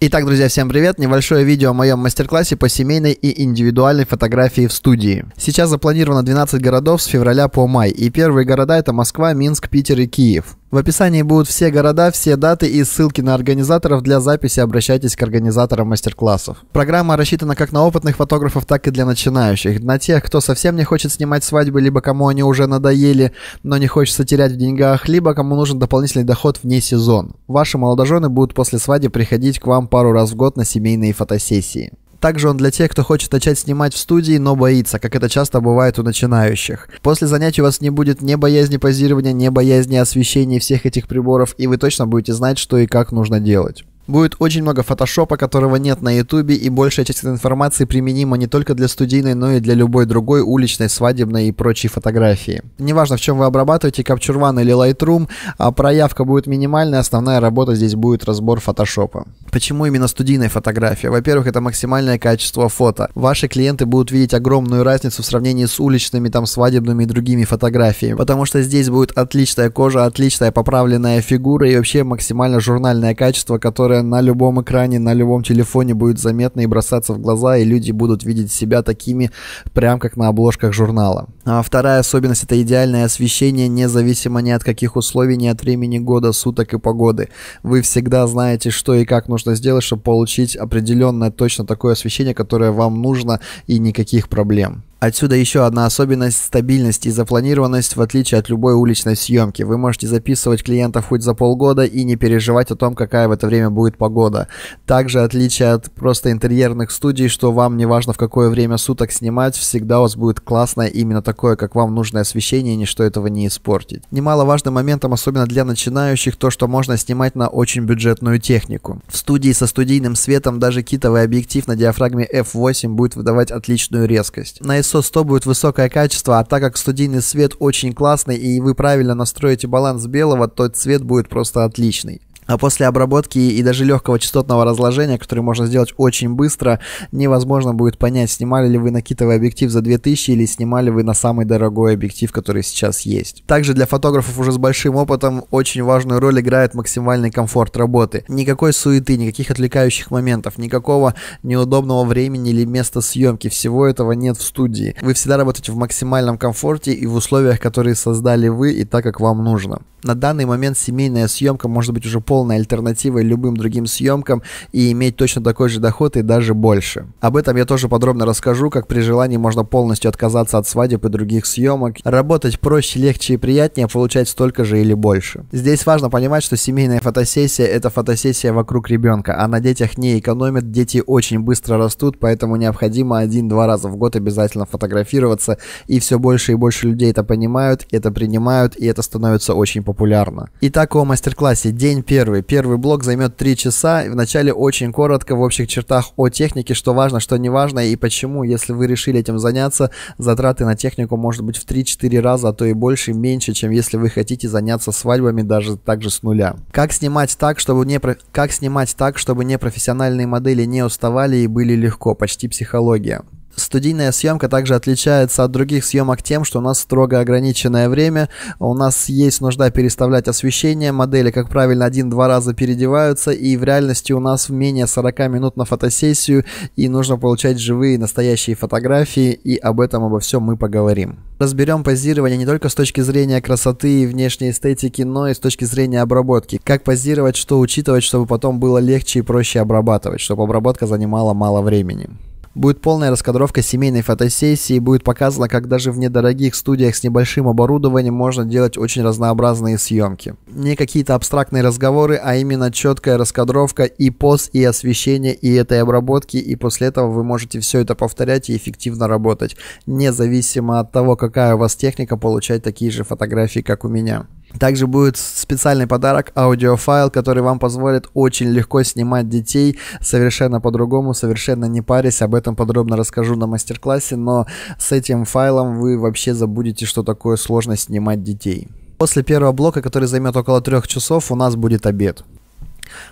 Итак, друзья, всем привет! Небольшое видео о моем мастер-классе по семейной и индивидуальной фотографии в студии. Сейчас запланировано 12 городов с февраля по май, и первые города это Москва, Минск, Питер и Киев. В описании будут все города, все даты и ссылки на организаторов для записи. Обращайтесь к организаторам мастер-классов. Программа рассчитана как на опытных фотографов, так и для начинающих. На тех, кто совсем не хочет снимать свадьбы, либо кому они уже надоели, но не хочется терять в деньгах, либо кому нужен дополнительный доход вне сезон. Ваши молодожены будут после свадьбы приходить к вам пару раз в год на семейные фотосессии. Также он для тех, кто хочет начать снимать в студии, но боится, как это часто бывает у начинающих. После занятий у вас не будет ни боязни позирования, ни боязни освещения всех этих приборов, и вы точно будете знать, что и как нужно делать. Будет очень много фотошопа, которого нет на ютубе, и большая часть этой информации применима не только для студийной, но и для любой другой уличной, свадебной и прочей фотографии. Неважно, в чем вы обрабатываете, Capture One или Lightroom, а проявка будет минимальной, основная работа здесь будет разбор фотошопа. Почему именно студийная фотография? Во-первых, это максимальное качество фото. Ваши клиенты будут видеть огромную разницу в сравнении с уличными, там, свадебными и другими фотографиями, потому что здесь будет отличная кожа, отличная поправленная фигура и вообще максимально журнальное качество, которое которая на любом экране, на любом телефоне будет заметна и бросаться в глаза, и люди будут видеть себя такими, прям как на обложках журнала. А вторая особенность – это идеальное освещение, независимо ни от каких условий, ни от времени года, суток и погоды. Вы всегда знаете, что и как нужно сделать, чтобы получить определенное точно такое освещение, которое вам нужно, и никаких проблем. Отсюда еще одна особенность – стабильность и запланированность, в отличие от любой уличной съемки. Вы можете записывать клиентов хоть за полгода и не переживать о том, какая в это время будет будет погода. Также отличие от просто интерьерных студий, что вам не важно в какое время суток снимать, всегда у вас будет классное именно такое, как вам нужное освещение, и ничто этого не испортит. Немаловажным моментом, особенно для начинающих, то, что можно снимать на очень бюджетную технику. В студии со студийным светом даже китовый объектив на диафрагме f8 будет выдавать отличную резкость. На ISO 100 будет высокое качество, а так как студийный свет очень классный и вы правильно настроите баланс белого, то цвет будет просто отличный. А после обработки и даже легкого частотного разложения, которое можно сделать очень быстро, невозможно будет понять, снимали ли вы накитовый объектив за 2000 или снимали вы на самый дорогой объектив, который сейчас есть. Также для фотографов уже с большим опытом очень важную роль играет максимальный комфорт работы. Никакой суеты, никаких отвлекающих моментов, никакого неудобного времени или места съемки. Всего этого нет в студии. Вы всегда работаете в максимальном комфорте и в условиях, которые создали вы и так, как вам нужно. На данный момент семейная съемка может быть уже полностью полной альтернативой любым другим съемкам и иметь точно такой же доход и даже больше. Об этом я тоже подробно расскажу, как при желании можно полностью отказаться от свадеб и других съемок, работать проще, легче и приятнее, а получать столько же или больше. Здесь важно понимать, что семейная фотосессия – это фотосессия вокруг ребенка, а на детях не экономят, дети очень быстро растут, поэтому необходимо один-два раза в год обязательно фотографироваться, и все больше и больше людей это понимают, это принимают, и это становится очень популярно. Итак, о мастер-классе. День первый первый. Первый блок займет 3 часа. Вначале очень коротко в общих чертах о технике, что важно, что не важно и почему, если вы решили этим заняться, затраты на технику может быть в 3-4 раза, а то и больше, меньше, чем если вы хотите заняться свадьбами даже так же с нуля. Как снимать так, чтобы не как снимать так, чтобы не профессиональные модели не уставали и были легко, почти психология студийная съемка также отличается от других съемок тем, что у нас строго ограниченное время, у нас есть нужда переставлять освещение, модели, как правильно, один-два раза переодеваются, и в реальности у нас менее 40 минут на фотосессию, и нужно получать живые, настоящие фотографии, и об этом, обо всем мы поговорим. Разберем позирование не только с точки зрения красоты и внешней эстетики, но и с точки зрения обработки. Как позировать, что учитывать, чтобы потом было легче и проще обрабатывать, чтобы обработка занимала мало времени. Будет полная раскадровка семейной фотосессии, будет показано, как даже в недорогих студиях с небольшим оборудованием можно делать очень разнообразные съемки. Не какие-то абстрактные разговоры, а именно четкая раскадровка и пост, и освещение, и этой обработки, и после этого вы можете все это повторять и эффективно работать, независимо от того, какая у вас техника, получать такие же фотографии, как у меня. Также будет специальный подарок аудиофайл, который вам позволит очень легко снимать детей совершенно по-другому, совершенно не парясь. Об этом подробно расскажу на мастер-классе, но с этим файлом вы вообще забудете, что такое сложно снимать детей. После первого блока, который займет около трех часов, у нас будет обед.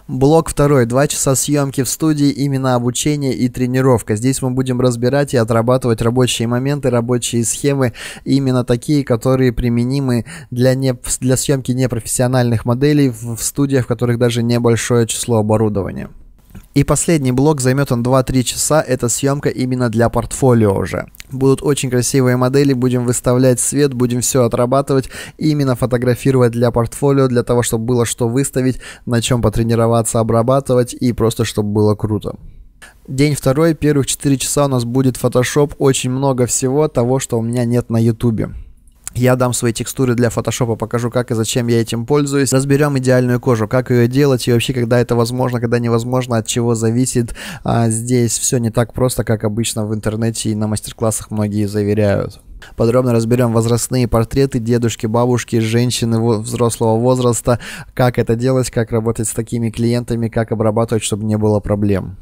Блок второй. Два часа съемки в студии, именно обучение и тренировка. Здесь мы будем разбирать и отрабатывать рабочие моменты, рабочие схемы, именно такие, которые применимы для, не, для съемки непрофессиональных моделей в, в студиях, в которых даже небольшое число оборудования. И последний блок займет он 2-3 часа, это съемка именно для портфолио уже. Будут очень красивые модели, будем выставлять свет, будем все отрабатывать, именно фотографировать для портфолио, для того, чтобы было что выставить, на чем потренироваться, обрабатывать и просто чтобы было круто. День второй, первых 4 часа у нас будет фотошоп, очень много всего того, что у меня нет на ютубе. Я дам свои текстуры для фотошопа, покажу, как и зачем я этим пользуюсь. Разберем идеальную кожу, как ее делать и вообще, когда это возможно, когда невозможно, от чего зависит. А здесь все не так просто, как обычно в интернете и на мастер-классах многие заверяют. Подробно разберем возрастные портреты дедушки, бабушки, женщины взрослого возраста, как это делать, как работать с такими клиентами, как обрабатывать, чтобы не было проблем.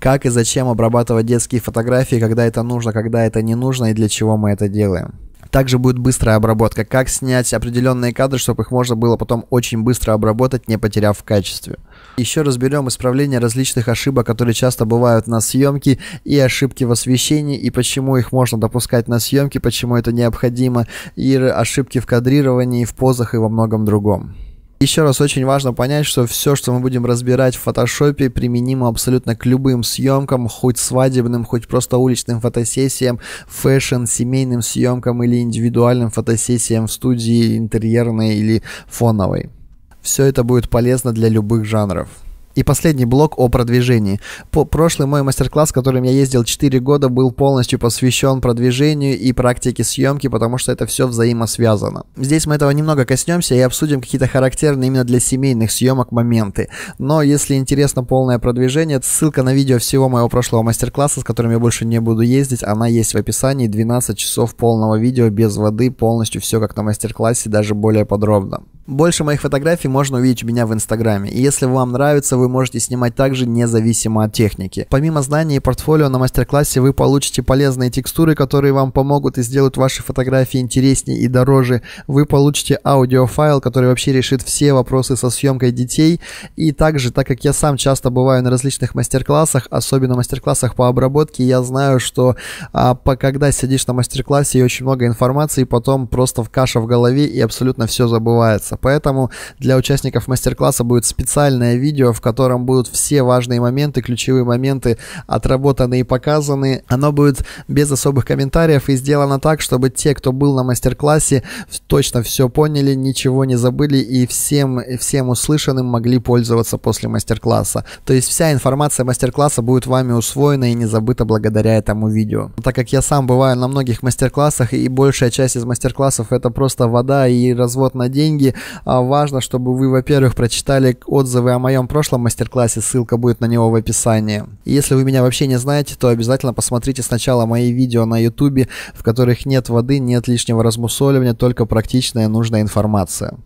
Как и зачем обрабатывать детские фотографии, когда это нужно, когда это не нужно и для чего мы это делаем. Также будет быстрая обработка. Как снять определенные кадры, чтобы их можно было потом очень быстро обработать, не потеряв в качестве. Еще разберем исправление различных ошибок, которые часто бывают на съемке, и ошибки в освещении, и почему их можно допускать на съемке, почему это необходимо, и ошибки в кадрировании, в позах и во многом другом. Еще раз очень важно понять, что все, что мы будем разбирать в фотошопе, применимо абсолютно к любым съемкам, хоть свадебным, хоть просто уличным фотосессиям, фэшн, семейным съемкам или индивидуальным фотосессиям в студии интерьерной или фоновой. Все это будет полезно для любых жанров. И последний блок о продвижении. По прошлый мой мастер-класс, в котором я ездил 4 года, был полностью посвящен продвижению и практике съемки, потому что это все взаимосвязано. Здесь мы этого немного коснемся и обсудим какие-то характерные именно для семейных съемок моменты. Но если интересно полное продвижение, ссылка на видео всего моего прошлого мастер-класса, с которым я больше не буду ездить, она есть в описании. 12 часов полного видео без воды, полностью все как на мастер-классе, даже более подробно. Больше моих фотографий можно увидеть у меня в Инстаграме. И если вам нравится, вы можете снимать также независимо от техники. Помимо знаний и портфолио на мастер-классе вы получите полезные текстуры, которые вам помогут и сделают ваши фотографии интереснее и дороже. Вы получите аудиофайл, который вообще решит все вопросы со съемкой детей. И также, так как я сам часто бываю на различных мастер-классах, особенно мастер-классах по обработке, я знаю, что а, по, когда сидишь на мастер-классе и очень много информации, потом просто в каша в голове и абсолютно все забывается. Поэтому для участников мастер-класса будет специальное видео, в котором котором будут все важные моменты, ключевые моменты отработаны и показаны. Оно будет без особых комментариев и сделано так, чтобы те, кто был на мастер-классе, точно все поняли, ничего не забыли и всем, всем услышанным могли пользоваться после мастер-класса. То есть вся информация мастер-класса будет вами усвоена и не забыта благодаря этому видео. Так как я сам бываю на многих мастер-классах и большая часть из мастер-классов это просто вода и развод на деньги, а важно, чтобы вы, во-первых, прочитали отзывы о моем прошлом мастер-классе, ссылка будет на него в описании. И если вы меня вообще не знаете, то обязательно посмотрите сначала мои видео на ютубе, в которых нет воды, нет лишнего размусоливания, только практичная нужная информация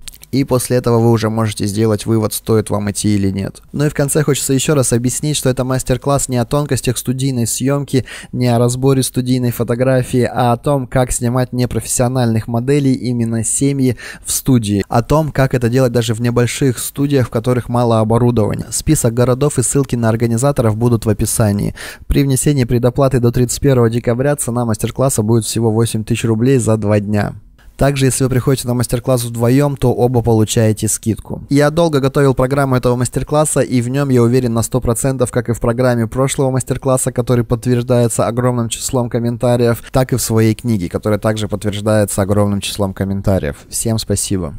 и после этого вы уже можете сделать вывод, стоит вам идти или нет. Ну и в конце хочется еще раз объяснить, что это мастер-класс не о тонкостях студийной съемки, не о разборе студийной фотографии, а о том, как снимать непрофессиональных моделей именно семьи в студии, о том, как это делать даже в небольших студиях, в которых мало оборудования. Список городов и ссылки на организаторов будут в описании. При внесении предоплаты до 31 декабря цена мастер-класса будет всего 8 тысяч рублей за два дня. Также, если вы приходите на мастер-класс вдвоем, то оба получаете скидку. Я долго готовил программу этого мастер-класса, и в нем я уверен на 100%, как и в программе прошлого мастер-класса, который подтверждается огромным числом комментариев, так и в своей книге, которая также подтверждается огромным числом комментариев. Всем спасибо.